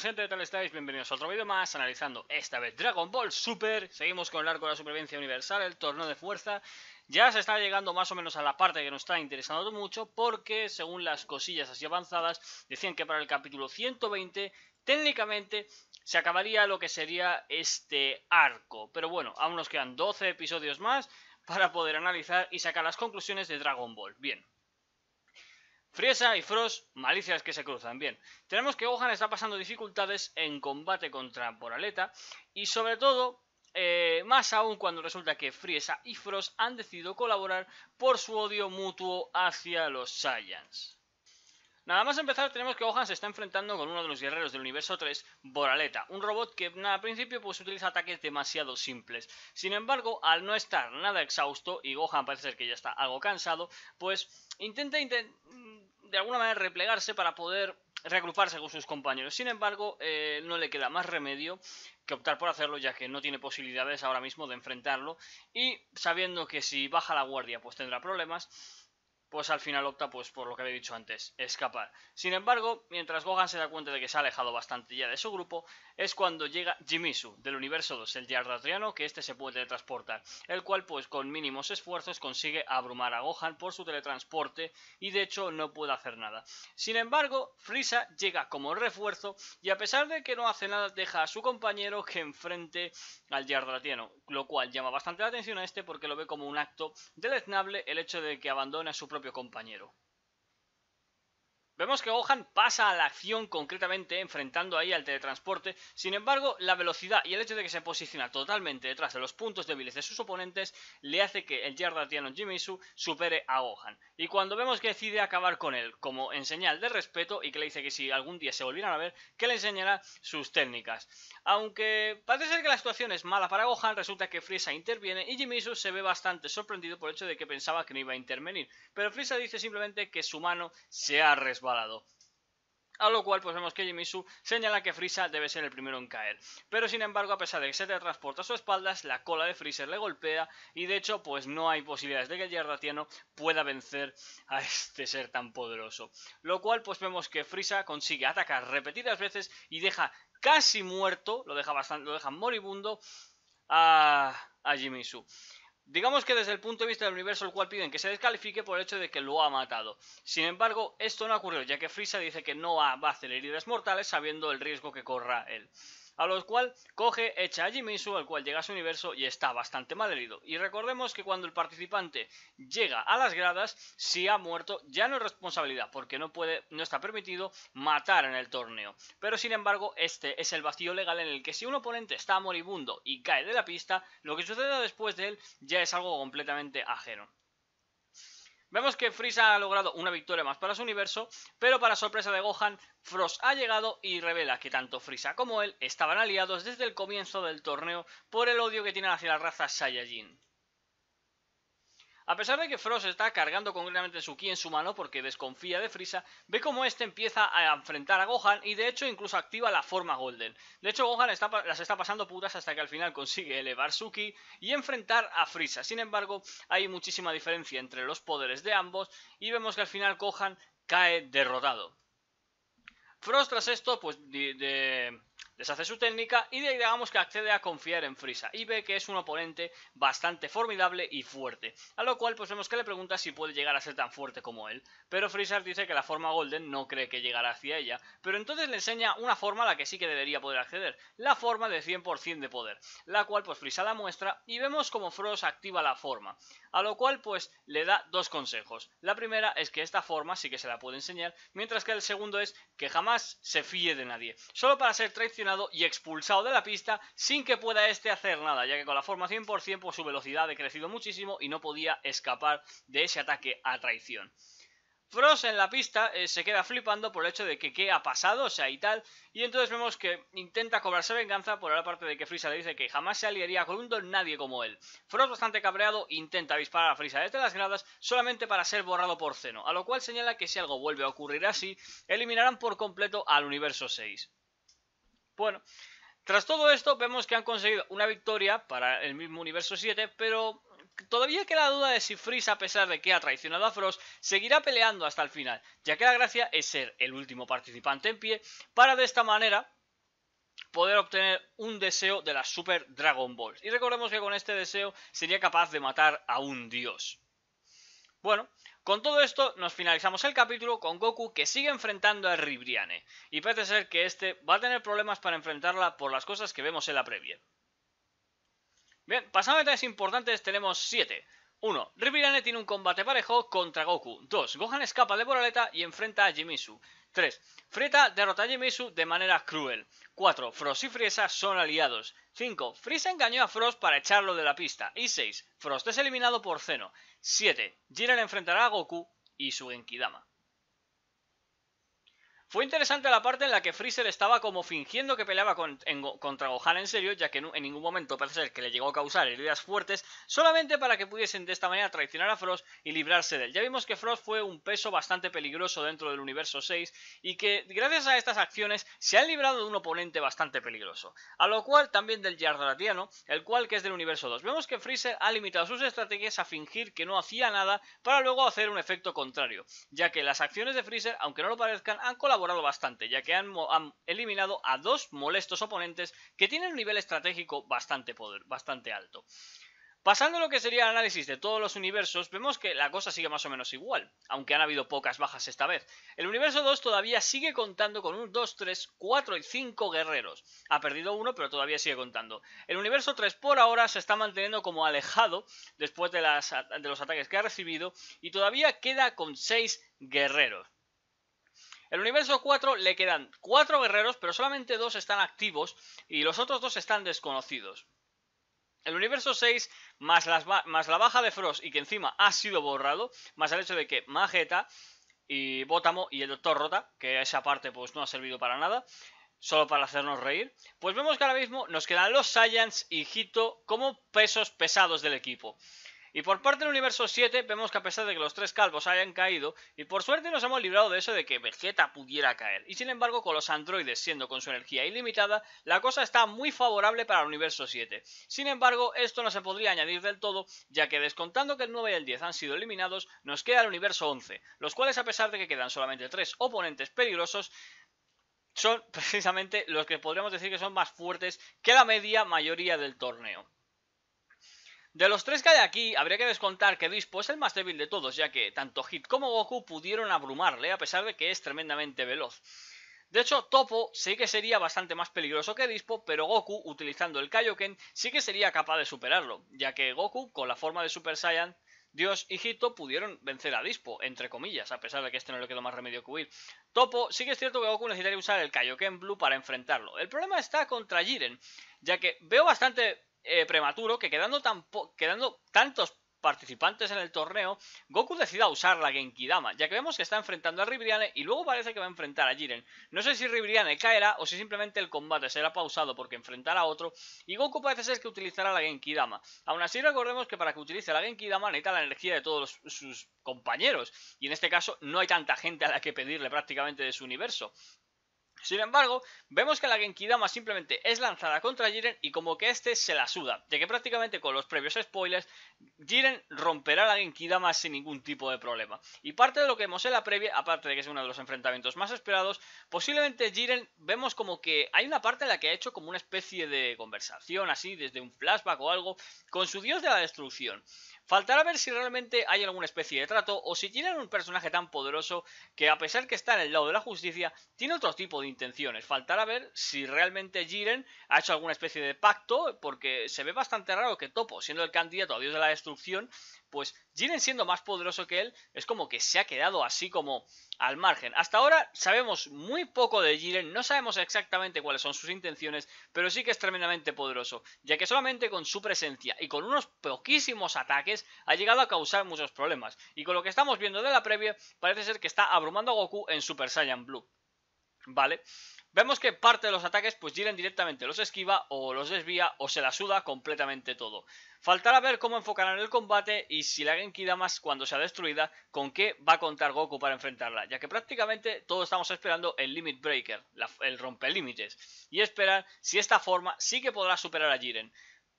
buenas gente, ¿qué tal estáis? Bienvenidos a otro vídeo más, analizando esta vez Dragon Ball Super. Seguimos con el arco de la supervivencia universal, el torneo de fuerza. Ya se está llegando más o menos a la parte que nos está interesando mucho, porque según las cosillas así avanzadas, decían que para el capítulo 120, técnicamente, se acabaría lo que sería este arco. Pero bueno, aún nos quedan 12 episodios más para poder analizar y sacar las conclusiones de Dragon Ball. Bien, Friesa y Frost, malicias que se cruzan. Bien, tenemos que Gohan está pasando dificultades en combate contra Boraleta y sobre todo, eh, más aún cuando resulta que Friesa y Frost han decidido colaborar por su odio mutuo hacia los Saiyans. Nada más empezar tenemos que Gohan se está enfrentando con uno de los guerreros del universo 3, Boraleta, un robot que al principio pues utiliza ataques demasiado simples. Sin embargo, al no estar nada exhausto y Gohan parece ser que ya está algo cansado, pues intenta, intenta de alguna manera replegarse para poder reagruparse con sus compañeros. Sin embargo, eh, no le queda más remedio que optar por hacerlo, ya que no tiene posibilidades ahora mismo de enfrentarlo. Y sabiendo que si baja la guardia, pues tendrá problemas, pues al final opta pues por lo que había dicho antes, escapar. Sin embargo, mientras Gohan se da cuenta de que se ha alejado bastante ya de su grupo, es cuando llega Jimisu del universo 2, el Yardatriano, que este se puede teletransportar, el cual pues con mínimos esfuerzos consigue abrumar a Gohan por su teletransporte y de hecho no puede hacer nada. Sin embargo, Frisa llega como refuerzo y a pesar de que no hace nada deja a su compañero que enfrente al Yardatriano, lo cual llama bastante la atención a este porque lo ve como un acto deleznable el hecho de que a su propio propio compañero. Vemos que Gohan pasa a la acción concretamente enfrentando ahí al teletransporte, sin embargo la velocidad y el hecho de que se posiciona totalmente detrás de los puntos débiles de sus oponentes le hace que el Yardathiano Jimisu supere a Gohan. Y cuando vemos que decide acabar con él como en señal de respeto y que le dice que si algún día se volvieran a ver, que le enseñará sus técnicas. Aunque parece ser que la situación es mala para Gohan, resulta que Frieza interviene y Jimisu se ve bastante sorprendido por el hecho de que pensaba que no iba a intervenir, pero Frieza dice simplemente que su mano se ha resbalado a lo cual pues vemos que Jimisu señala que Frisa debe ser el primero en caer. Pero sin embargo, a pesar de que se transporta a su espaldas, la cola de Freezer le golpea y de hecho pues no hay posibilidades de que el Yardatiano pueda vencer a este ser tan poderoso. Lo cual pues vemos que Frisa consigue atacar repetidas veces y deja casi muerto, lo deja bastante, lo deja moribundo a, a Jimisu. Digamos que desde el punto de vista del universo el cual piden que se descalifique por el hecho de que lo ha matado. Sin embargo, esto no ha ocurrido, ya que Frieza dice que no va a hacer heridas mortales sabiendo el riesgo que corra él a los cual coge, echa a Jimisu, al cual llega a su universo y está bastante mal herido. Y recordemos que cuando el participante llega a las gradas, si ha muerto, ya no es responsabilidad, porque no puede, no está permitido matar en el torneo. Pero sin embargo, este es el vacío legal en el que si un oponente está moribundo y cae de la pista, lo que suceda después de él ya es algo completamente ajeno. Vemos que Frieza ha logrado una victoria más para su universo, pero para sorpresa de Gohan, Frost ha llegado y revela que tanto Frieza como él estaban aliados desde el comienzo del torneo por el odio que tienen hacia la raza Saiyajin. A pesar de que Frost está cargando concretamente su ki en su mano porque desconfía de Frisa, ve como este empieza a enfrentar a Gohan y de hecho incluso activa la forma Golden. De hecho Gohan las está pasando putas hasta que al final consigue elevar su ki y enfrentar a Frisa. Sin embargo, hay muchísima diferencia entre los poderes de ambos y vemos que al final Gohan cae derrotado. Frost tras esto pues de deshace su técnica y digamos que accede a confiar en Frisa y ve que es un oponente bastante formidable y fuerte, a lo cual pues vemos que le pregunta si puede llegar a ser tan fuerte como él, pero Freezer dice que la forma Golden no cree que llegará hacia ella, pero entonces le enseña una forma a la que sí que debería poder acceder, la forma de 100% de poder, la cual pues Frisa la muestra y vemos como Frost activa la forma, a lo cual pues le da dos consejos, la primera es que esta forma sí que se la puede enseñar, mientras que el segundo es que jamás se fíe de nadie, solo para ser traicionado y expulsado de la pista sin que pueda este hacer nada, ya que con la forma 100% pues, su velocidad ha decrecido muchísimo y no podía escapar de ese ataque a traición. Frost en la pista eh, se queda flipando por el hecho de que qué ha pasado, o sea, y tal. Y entonces vemos que intenta cobrarse venganza por la parte de que Frisa le dice que jamás se aliaría con un don nadie como él. Frost, bastante cabreado, intenta disparar a Frisa desde las gradas solamente para ser borrado por Zeno, a lo cual señala que si algo vuelve a ocurrir así, eliminarán por completo al universo 6. Bueno, tras todo esto vemos que han conseguido una victoria para el mismo Universo 7, pero todavía queda la duda de si Freeze, a pesar de que ha traicionado a Frost, seguirá peleando hasta el final, ya que la gracia es ser el último participante en pie, para de esta manera poder obtener un deseo de la Super Dragon Balls Y recordemos que con este deseo sería capaz de matar a un dios. Bueno, con todo esto, nos finalizamos el capítulo con Goku que sigue enfrentando a Ribriane, y parece ser que este va a tener problemas para enfrentarla por las cosas que vemos en la previa. Bien, pasando a detalles importantes, tenemos 7. 1. Ribriane tiene un combate parejo contra Goku. 2. Gohan escapa de Boraleta y enfrenta a Jimisu. 3. Freta derrota a Yemisu de manera cruel. 4. Frost y friesa son aliados. 5. Frieza engañó a Frost para echarlo de la pista. Y 6. Frost es eliminado por Zeno. 7. Jiren enfrentará a Goku y su Enkidama. Fue interesante la parte en la que Freezer estaba como fingiendo que peleaba con, contra Gohan en serio, ya que en, ningún momento parece ser que le llegó a causar heridas fuertes, solamente para que pudiesen de esta manera traicionar a Frost y librarse de él. Ya vimos que Frost fue un peso bastante peligroso dentro del universo 6 y que gracias a estas acciones se han librado de un oponente bastante peligroso. A lo cual también del Yardratiano, el cual que es del universo 2. Vemos que Freezer ha limitado sus estrategias a fingir que no hacía nada para luego hacer un efecto contrario, ya que las acciones de Freezer, aunque no lo parezcan, han colaborado bastante, ya que han, eliminado a dos molestos oponentes que tienen un nivel estratégico bastante, poder, bastante alto. Pasando lo que sería el análisis de todos los universos, vemos que la cosa sigue más o menos igual, aunque han habido pocas bajas esta vez. El universo 2 todavía sigue contando con un 2, 3, 4 y 5 guerreros. Ha perdido uno, pero todavía sigue contando. El universo 3 por ahora se está manteniendo como alejado después de, de los ataques que ha recibido y todavía queda con 6 guerreros. El universo 4 le quedan 4 guerreros, pero solamente 2 están activos y los otros 2 están desconocidos. El universo 6, más, la baja de Frost y que encima ha sido borrado, más el hecho de que Mageta y Botamo y el Doctor Rota, que esa parte pues no ha servido para nada, solo para hacernos reír, pues vemos que ahora mismo nos quedan los Saiyans y Hito como pesos pesados del equipo. Y por parte del universo 7 vemos que a pesar de que los tres calvos hayan caído, y por suerte nos hemos librado de eso de que Vegeta pudiera caer, y sin embargo con los androides siendo con su energía ilimitada, la cosa está muy favorable para el universo 7. Sin embargo, esto no se podría añadir del todo, ya que descontando que el 9 y el 10 han sido eliminados, nos queda el universo 11, los cuales a pesar de que quedan solamente tres oponentes peligrosos, son precisamente los que podríamos decir que son más fuertes que la media mayoría del torneo. De los tres que hay aquí, habría que descontar que Dispo es el más débil de todos, ya que tanto Hit como Goku pudieron abrumarle, a pesar de que es tremendamente veloz. De hecho, Topo sí que sería bastante más peligroso que Dispo, pero Goku, utilizando el Kaioken, sí que sería capaz de superarlo, ya que Goku, con la forma de Super Saiyan, Dios y Hito pudieron vencer a Dispo, entre comillas, a pesar de que este no le quedó más remedio que huir. Topo, sí que es cierto que Goku necesitaría usar el Kaioken Blue para enfrentarlo. El problema está contra Jiren, ya que veo bastante eh, prematuro que quedando, quedando tantos participantes en el torneo, Goku decida usar la Genkidama, ya que vemos que está enfrentando a Ribriane y luego parece que va a enfrentar a Jiren. No sé si Ribriane caerá o si simplemente el combate será pausado porque enfrentará a otro y Goku parece ser que utilizará la Genkidama. Aún así recordemos que para que utilice la Genkidama necesita la energía de todos sus compañeros y en este caso no hay tanta gente a la que pedirle prácticamente de su universo. Sin embargo, vemos que la Genkidama simplemente es lanzada contra Jiren y como que este se la suda, ya que prácticamente con los previos spoilers, Jiren romperá la Genkidama sin ningún tipo de problema. Y parte de lo que vemos en la previa, aparte de que es uno de los enfrentamientos más esperados, posiblemente Jiren vemos como que hay una parte en la que ha hecho como una especie de conversación así, desde un flashback o algo, con su dios de la destrucción. Faltará ver si realmente hay alguna especie de trato o si tienen un personaje tan poderoso que a pesar que está en el lado de la justicia tiene otro tipo de intenciones. Faltará ver si realmente Jiren ha hecho alguna especie de pacto porque se ve bastante raro que Topo, siendo el candidato a Dios de la Destrucción, pues Jiren siendo más poderoso que él, es como que se ha quedado así como al margen. Hasta ahora sabemos muy poco de Jiren, no sabemos exactamente cuáles son sus intenciones, pero sí que es tremendamente poderoso, ya que solamente con su presencia y con unos poquísimos ataques ha llegado a causar muchos problemas. Y con lo que estamos viendo de la previa, parece ser que está abrumando a Goku en Super Saiyan Blue. ¿Vale? Vemos que parte de los ataques pues Jiren directamente los esquiva o los desvía o se la suda completamente todo. Faltará ver cómo enfocarán el combate y si la Genki más cuando sea destruida, con qué va a contar Goku para enfrentarla, ya que prácticamente todos estamos esperando el Limit Breaker, el el límites. y esperar si esta forma sí que podrá superar a Jiren.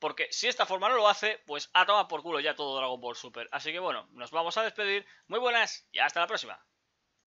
Porque si esta forma no lo hace, pues a tomado por culo ya todo Dragon Ball Super. Así que bueno, nos vamos a despedir. Muy buenas y hasta la próxima.